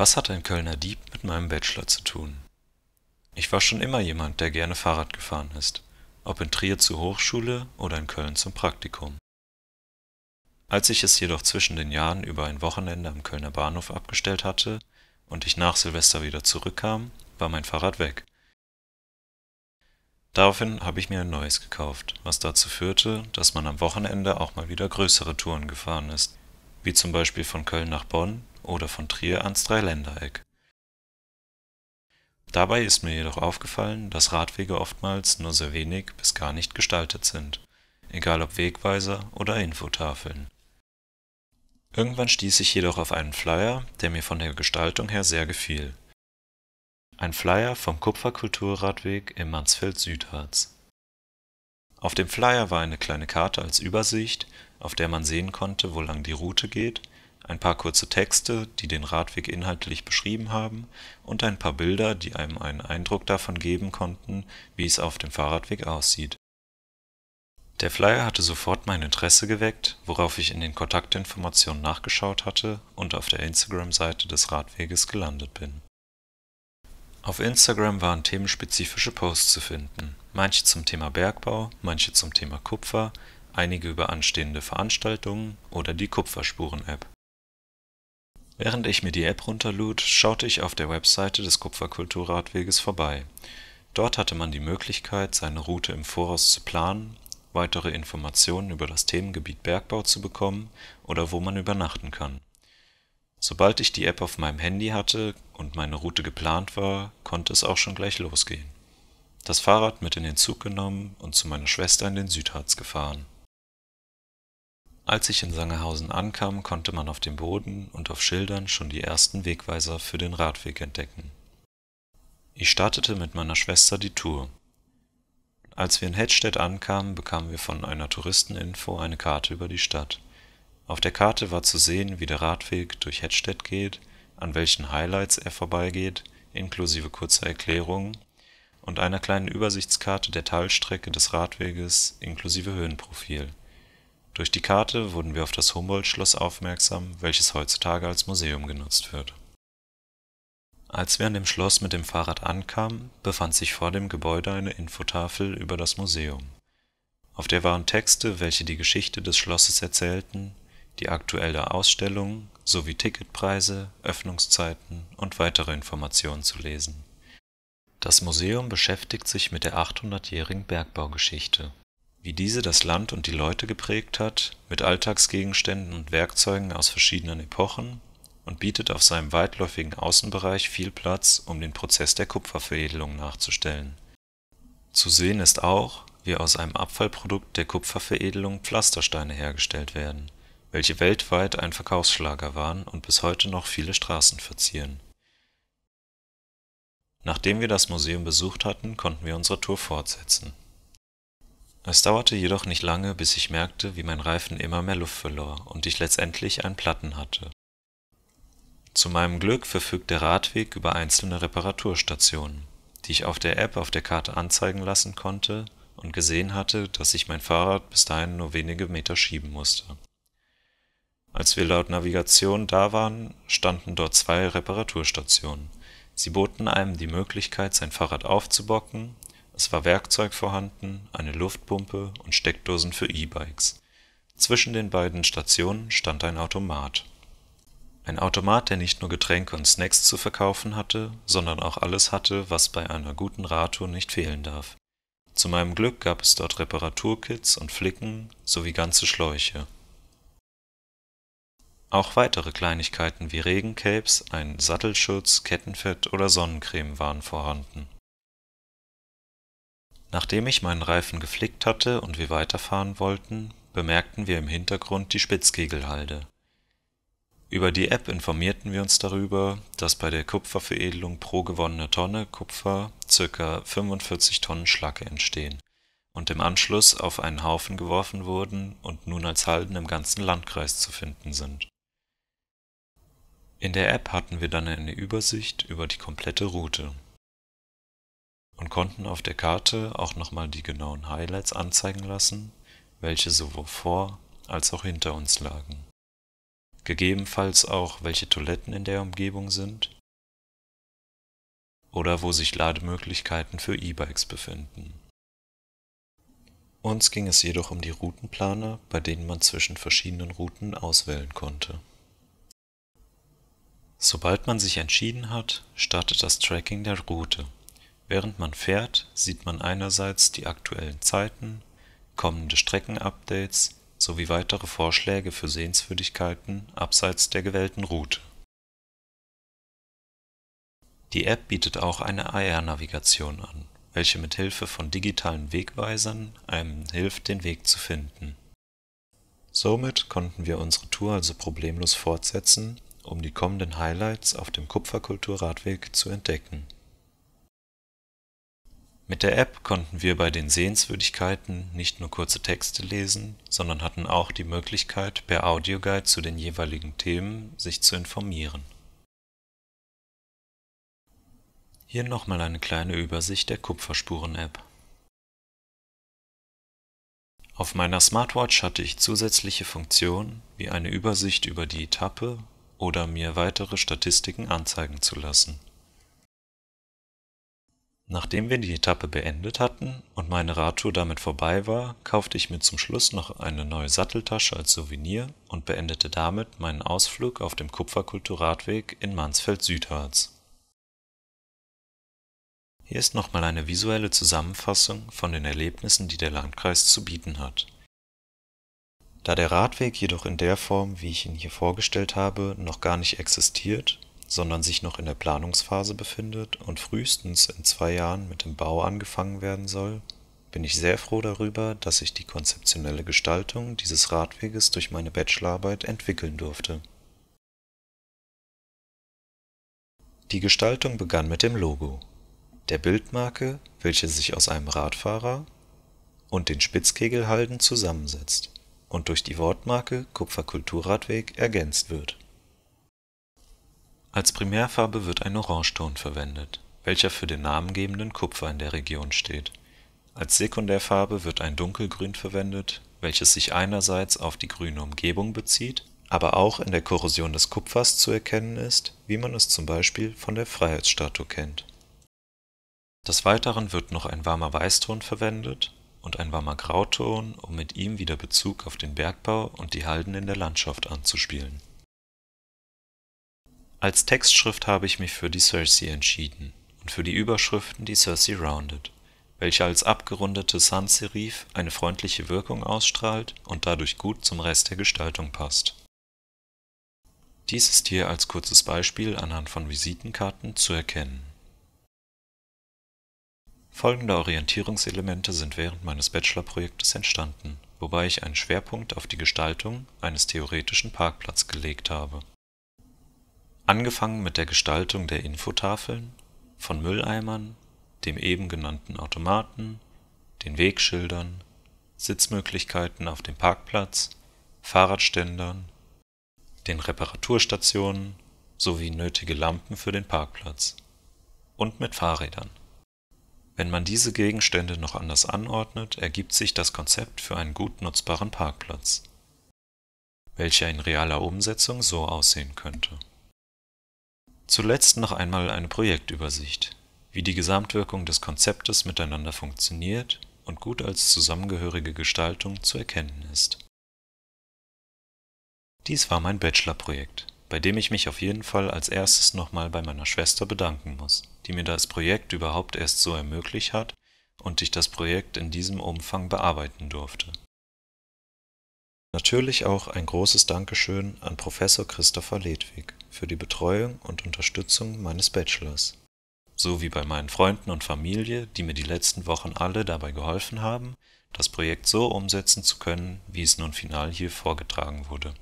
Was hat ein Kölner Dieb mit meinem Bachelor zu tun? Ich war schon immer jemand, der gerne Fahrrad gefahren ist, ob in Trier zur Hochschule oder in Köln zum Praktikum. Als ich es jedoch zwischen den Jahren über ein Wochenende am Kölner Bahnhof abgestellt hatte und ich nach Silvester wieder zurückkam, war mein Fahrrad weg. Daraufhin habe ich mir ein neues gekauft, was dazu führte, dass man am Wochenende auch mal wieder größere Touren gefahren ist, wie zum Beispiel von Köln nach Bonn oder von Trier ans Dreiländereck. Dabei ist mir jedoch aufgefallen, dass Radwege oftmals nur sehr wenig bis gar nicht gestaltet sind, egal ob Wegweiser oder Infotafeln. Irgendwann stieß ich jedoch auf einen Flyer, der mir von der Gestaltung her sehr gefiel. Ein Flyer vom Kupferkulturradweg im Mansfeld-Südharz. Auf dem Flyer war eine kleine Karte als Übersicht, auf der man sehen konnte, wo lang die Route geht ein paar kurze Texte, die den Radweg inhaltlich beschrieben haben, und ein paar Bilder, die einem einen Eindruck davon geben konnten, wie es auf dem Fahrradweg aussieht. Der Flyer hatte sofort mein Interesse geweckt, worauf ich in den Kontaktinformationen nachgeschaut hatte und auf der Instagram-Seite des Radweges gelandet bin. Auf Instagram waren themenspezifische Posts zu finden, manche zum Thema Bergbau, manche zum Thema Kupfer, einige über anstehende Veranstaltungen oder die Kupferspuren-App. Während ich mir die App runterlud, schaute ich auf der Webseite des Kupferkulturradweges vorbei. Dort hatte man die Möglichkeit, seine Route im Voraus zu planen, weitere Informationen über das Themengebiet Bergbau zu bekommen oder wo man übernachten kann. Sobald ich die App auf meinem Handy hatte und meine Route geplant war, konnte es auch schon gleich losgehen. Das Fahrrad mit in den Zug genommen und zu meiner Schwester in den Südharz gefahren. Als ich in Sangerhausen ankam, konnte man auf dem Boden und auf Schildern schon die ersten Wegweiser für den Radweg entdecken. Ich startete mit meiner Schwester die Tour. Als wir in Hedstedt ankamen, bekamen wir von einer Touristeninfo eine Karte über die Stadt. Auf der Karte war zu sehen, wie der Radweg durch Hedstedt geht, an welchen Highlights er vorbeigeht, inklusive kurzer Erklärungen und einer kleinen Übersichtskarte der Teilstrecke des Radweges inklusive Höhenprofil. Durch die Karte wurden wir auf das Humboldt-Schloss aufmerksam, welches heutzutage als Museum genutzt wird. Als wir an dem Schloss mit dem Fahrrad ankamen, befand sich vor dem Gebäude eine Infotafel über das Museum. Auf der waren Texte, welche die Geschichte des Schlosses erzählten, die aktuelle Ausstellung sowie Ticketpreise, Öffnungszeiten und weitere Informationen zu lesen. Das Museum beschäftigt sich mit der 800-jährigen Bergbaugeschichte wie diese das Land und die Leute geprägt hat, mit Alltagsgegenständen und Werkzeugen aus verschiedenen Epochen und bietet auf seinem weitläufigen Außenbereich viel Platz, um den Prozess der Kupferveredelung nachzustellen. Zu sehen ist auch, wie aus einem Abfallprodukt der Kupferveredelung Pflastersteine hergestellt werden, welche weltweit ein Verkaufsschlager waren und bis heute noch viele Straßen verzieren. Nachdem wir das Museum besucht hatten, konnten wir unsere Tour fortsetzen es dauerte jedoch nicht lange, bis ich merkte, wie mein Reifen immer mehr Luft verlor und ich letztendlich einen Platten hatte. Zu meinem Glück verfügt der Radweg über einzelne Reparaturstationen, die ich auf der App auf der Karte anzeigen lassen konnte und gesehen hatte, dass ich mein Fahrrad bis dahin nur wenige Meter schieben musste. Als wir laut Navigation da waren, standen dort zwei Reparaturstationen. Sie boten einem die Möglichkeit, sein Fahrrad aufzubocken es war Werkzeug vorhanden, eine Luftpumpe und Steckdosen für E-Bikes. Zwischen den beiden Stationen stand ein Automat. Ein Automat, der nicht nur Getränke und Snacks zu verkaufen hatte, sondern auch alles hatte, was bei einer guten Radtour nicht fehlen darf. Zu meinem Glück gab es dort Reparaturkits und Flicken sowie ganze Schläuche. Auch weitere Kleinigkeiten wie Regencapes, ein Sattelschutz, Kettenfett oder Sonnencreme waren vorhanden. Nachdem ich meinen Reifen geflickt hatte und wir weiterfahren wollten, bemerkten wir im Hintergrund die Spitzkegelhalde. Über die App informierten wir uns darüber, dass bei der Kupferveredelung pro gewonnene Tonne Kupfer ca. 45 Tonnen Schlacke entstehen und im Anschluss auf einen Haufen geworfen wurden und nun als Halden im ganzen Landkreis zu finden sind. In der App hatten wir dann eine Übersicht über die komplette Route und konnten auf der Karte auch nochmal die genauen Highlights anzeigen lassen, welche sowohl vor als auch hinter uns lagen. Gegebenenfalls auch, welche Toiletten in der Umgebung sind oder wo sich Lademöglichkeiten für E-Bikes befinden. Uns ging es jedoch um die Routenplaner, bei denen man zwischen verschiedenen Routen auswählen konnte. Sobald man sich entschieden hat, startet das Tracking der Route. Während man fährt, sieht man einerseits die aktuellen Zeiten, kommende Streckenupdates sowie weitere Vorschläge für Sehenswürdigkeiten abseits der gewählten Route. Die App bietet auch eine AR-Navigation an, welche mit Hilfe von digitalen Wegweisern einem hilft, den Weg zu finden. Somit konnten wir unsere Tour also problemlos fortsetzen, um die kommenden Highlights auf dem Kupferkulturradweg zu entdecken. Mit der App konnten wir bei den Sehenswürdigkeiten nicht nur kurze Texte lesen, sondern hatten auch die Möglichkeit, per Audioguide zu den jeweiligen Themen sich zu informieren. Hier nochmal eine kleine Übersicht der Kupferspuren-App. Auf meiner Smartwatch hatte ich zusätzliche Funktionen wie eine Übersicht über die Etappe oder mir weitere Statistiken anzeigen zu lassen Nachdem wir die Etappe beendet hatten und meine Radtour damit vorbei war, kaufte ich mir zum Schluss noch eine neue Satteltasche als Souvenir und beendete damit meinen Ausflug auf dem Kupferkulturradweg in Mansfeld-Südharz. Hier ist nochmal eine visuelle Zusammenfassung von den Erlebnissen, die der Landkreis zu bieten hat. Da der Radweg jedoch in der Form, wie ich ihn hier vorgestellt habe, noch gar nicht existiert sondern sich noch in der Planungsphase befindet und frühestens in zwei Jahren mit dem Bau angefangen werden soll, bin ich sehr froh darüber, dass ich die konzeptionelle Gestaltung dieses Radweges durch meine Bachelorarbeit entwickeln durfte. Die Gestaltung begann mit dem Logo, der Bildmarke, welche sich aus einem Radfahrer und den Spitzkegelhalden zusammensetzt und durch die Wortmarke Kupferkulturradweg ergänzt wird als Primärfarbe wird ein Orangeton verwendet, welcher für den namengebenden Kupfer in der Region steht. Als Sekundärfarbe wird ein Dunkelgrün verwendet, welches sich einerseits auf die grüne Umgebung bezieht, aber auch in der Korrosion des Kupfers zu erkennen ist, wie man es zum Beispiel von der Freiheitsstatue kennt. Des Weiteren wird noch ein warmer Weißton verwendet und ein warmer Grauton, um mit ihm wieder Bezug auf den Bergbau und die Halden in der Landschaft anzuspielen als Textschrift habe ich mich für die Circe entschieden und für die Überschriften die Circe Rounded, welche als abgerundete Sans-Serif eine freundliche Wirkung ausstrahlt und dadurch gut zum Rest der Gestaltung passt. Dies ist hier als kurzes Beispiel anhand von Visitenkarten zu erkennen. Folgende Orientierungselemente sind während meines Bachelorprojektes entstanden, wobei ich einen Schwerpunkt auf die Gestaltung eines theoretischen Parkplatzes gelegt habe Angefangen mit der Gestaltung der Infotafeln, von Mülleimern, dem eben genannten Automaten, den Wegschildern, Sitzmöglichkeiten auf dem Parkplatz, Fahrradständern, den Reparaturstationen sowie nötige Lampen für den Parkplatz und mit Fahrrädern. Wenn man diese Gegenstände noch anders anordnet, ergibt sich das Konzept für einen gut nutzbaren Parkplatz, welcher in realer Umsetzung so aussehen könnte. Zuletzt noch einmal eine Projektübersicht, wie die Gesamtwirkung des Konzeptes miteinander funktioniert und gut als zusammengehörige Gestaltung zu erkennen ist. Dies war mein Bachelorprojekt, bei dem ich mich auf jeden Fall als erstes nochmal bei meiner Schwester bedanken muss, die mir das Projekt überhaupt erst so ermöglicht hat und ich das Projekt in diesem Umfang bearbeiten durfte. Natürlich auch ein großes Dankeschön an Professor Christopher Ledwig für die Betreuung und Unterstützung meines Bachelors, So wie bei meinen Freunden und Familie, die mir die letzten Wochen alle dabei geholfen haben, das Projekt so umsetzen zu können, wie es nun final hier vorgetragen wurde